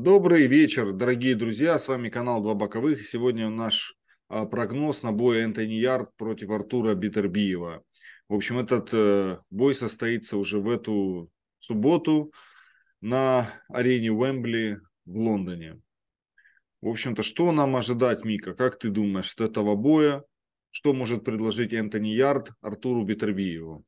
Добрый вечер, дорогие друзья. С вами канал Два Боковых. Сегодня наш а, прогноз на бой Энтони Ярд против Артура Битербиева. В общем, этот э, бой состоится уже в эту субботу на арене Уэмбли в Лондоне. В общем-то, что нам ожидать, Мика? Как ты думаешь, от этого боя? Что может предложить Энтони Ярд Артуру Битербиеву?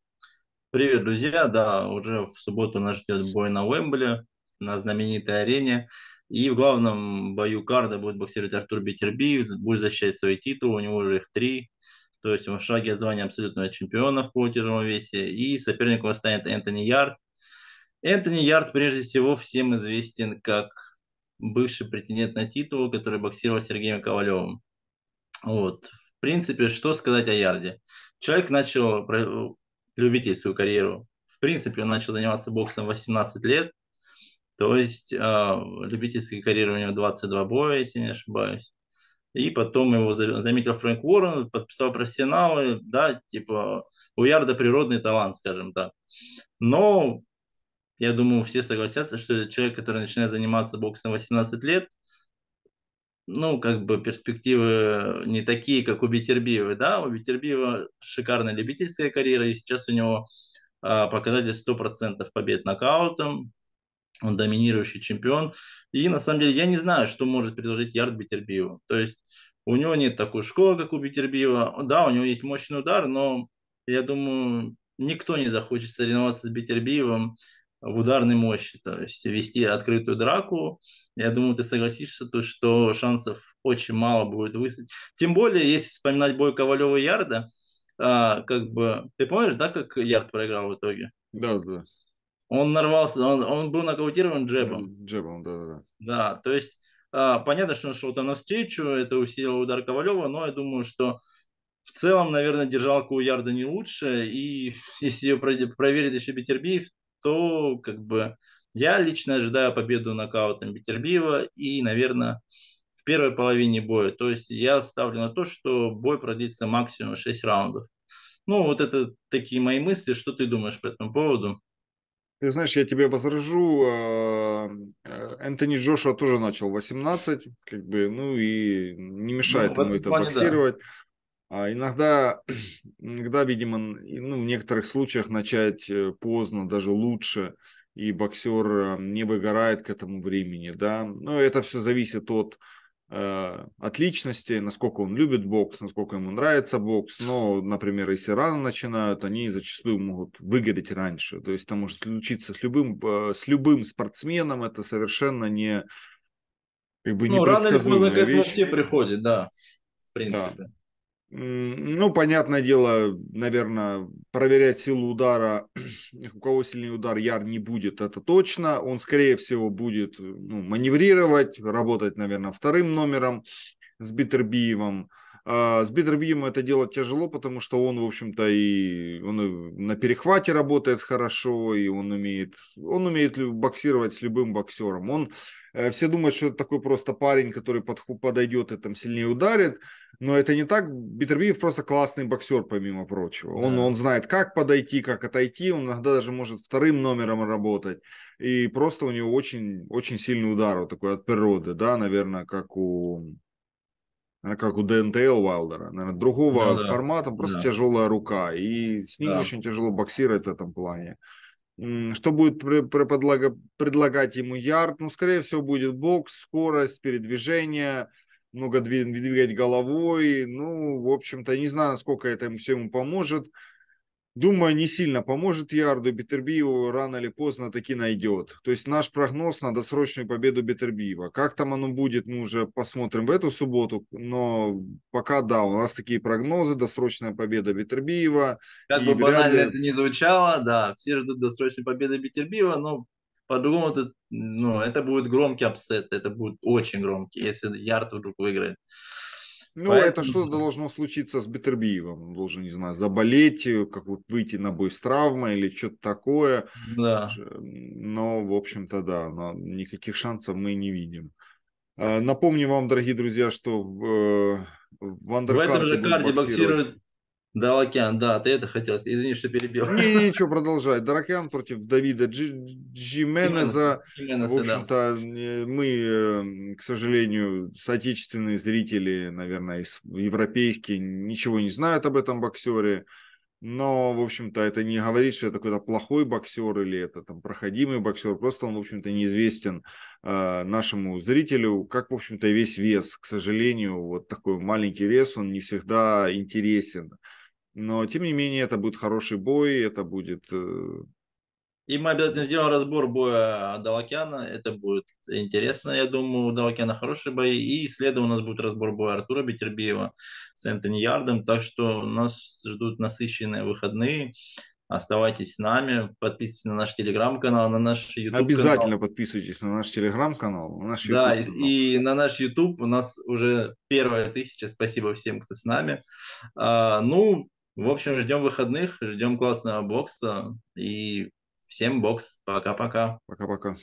Привет, друзья. Да, уже в субботу нас ждет бой на Уэмбли на знаменитой арене. И в главном бою карда будет боксировать Артур Бетербиев, будет защищать свои титулы, у него уже их три. То есть он в шаге от звания абсолютного чемпиона в полутяжелом весе. И соперником станет Энтони Ярд. Энтони Ярд прежде всего всем известен как бывший претендент на титул, который боксировал с Сергеем Ковалевым. Вот. В принципе, что сказать о Ярде? Человек начал э, любительскую карьеру. В принципе, он начал заниматься боксом в 18 лет то есть э, любительское карьера у него 22 боя, если не ошибаюсь. И потом его заметил Фрэнк Уоррен, подписал профессионалы, да, типа у Ярда природный талант, скажем так. Но я думаю, все согласятся, что человек, который начинает заниматься боксом 18 лет, ну, как бы перспективы не такие, как у Бетербиева, да, у Бетербиева шикарная любительская карьера, и сейчас у него а, показатель 100% побед нокаутом, он доминирующий чемпион. И на самом деле я не знаю, что может предложить Ярд Битербиеву. То есть у него нет такой школы, как у Битербиева. Да, у него есть мощный удар, но я думаю, никто не захочет соревноваться с Битербиевым в ударной мощи, то есть вести открытую драку. Я думаю, ты согласишься, то, что шансов очень мало будет выставить. Тем более, если вспоминать бой Ковалева и Ярда, а, как бы ты помнишь, да, как Ярд проиграл в итоге? Да, да. Он нарвался, он, он был нокаутирован джебом. Э, джебом, да, да, да. Да, то есть а, понятно, что он шел там навстречу, это усилило удар Ковалева, но я думаю, что в целом, наверное, держалку у Ярда не лучше, и если ее проверит еще Бетербиев, то как бы я лично ожидаю победу нокаутом Бетербиева и, наверное, в первой половине боя. То есть я ставлю на то, что бой продлится максимум 6 раундов. Ну, вот это такие мои мысли. Что ты думаешь по этому поводу? Ты знаешь, я тебе возражу, а, а, Энтони Джошуа тоже начал 18, как бы, ну и не мешает ну, ему это боксировать. А иногда, иногда, видимо, ну, в некоторых случаях начать э, поздно даже лучше, и боксер э, не выгорает к этому времени, да. Но это все зависит от Э, от личности, насколько он любит бокс, насколько ему нравится бокс. Но, например, если рано начинают, они зачастую могут выгореть раньше. То есть там может случиться с любым, э, с любым спортсменом, это совершенно не как бы ну, рано или поздно все приходит, да, в принципе. Да. Ну, понятное дело, наверное, проверять силу удара, у кого сильный удар, Яр не будет, это точно. Он, скорее всего, будет ну, маневрировать, работать, наверное, вторым номером с Битербиевым. А с Битербиевым это делать тяжело, потому что он, в общем-то, и он и на перехвате работает хорошо, и он умеет, он умеет боксировать с любым боксером. Он Э, все думают, что это такой просто парень, который под подойдет и там сильнее ударит. Но это не так. Битербиев просто классный боксер, помимо прочего. Он, да. он знает, как подойти, как отойти. Он иногда даже может вторым номером работать. И просто у него очень, очень сильный удар вот такой от природы, да, наверное, как у как у ДНТЛ Уайлдера, наверное, другого ну да, формата, просто да. тяжелая рука, и с ним да. очень тяжело боксировать в этом плане. Что будет предлагать ему ярд? Ну, скорее всего, будет бокс, скорость, передвижение, много двигать головой. Ну, в общем-то, не знаю, насколько это ему всему поможет. Думаю, не сильно поможет Ярду. Бетербиеву рано или поздно таки найдет. То есть наш прогноз на досрочную победу Бетербиева. Как там оно будет, мы уже посмотрим в эту субботу. Но пока да, у нас такие прогнозы. Досрочная победа Бетербиева. Как бы банально ли... это не звучало, да, все ждут досрочной победы Бетербиева, но по-другому тут, ну, это будет громкий апсет, это будет очень громкий, если Ярд вдруг выиграет. Ну, Поэтому... это что должно случиться с Бетербиевым. Он должен, не знаю, заболеть, э, как вот выйти на бой с травмой или что-то такое. Да. Э, но, в общем-то, да, но никаких шансов мы не видим. Э, напомню вам, дорогие друзья, что в, в Андеркарде, боксирует Давакян, да, ты это хотел. Извини, что перебил. Не, не ничего, продолжай. Даракян против Давида Джи, Джименеза. В общем-то, да. мы, эм, к сожалению, соотечественные зрители, наверное, европейские, ничего не знают об этом боксере. Но, в общем-то, это не говорит, что это какой-то плохой боксер или это там проходимый боксер. Просто он, в общем-то, неизвестен э, нашему зрителю, как, в общем-то, весь вес. К сожалению, вот такой маленький вес, он не всегда интересен. Но, тем не менее, это будет хороший бой, это будет... Э, и мы обязательно сделаем разбор боя Далакяна. Это будет интересно, я думаю. У Далакяна хорошие бои. И следом у нас будет разбор боя Артура Бетербеева с Энтони Ярдом. Так что нас ждут насыщенные выходные. Оставайтесь с нами, подписывайтесь на наш телеграм-канал, на наш YouTube. -канал. Обязательно подписывайтесь на наш телеграм-канал, на наш YouTube. Да, и, и на наш YouTube у нас уже первая тысяча. Спасибо всем, кто с нами. А, ну, в общем, ждем выходных, ждем классного бокса и всем бокс. Пока-пока. Пока-пока.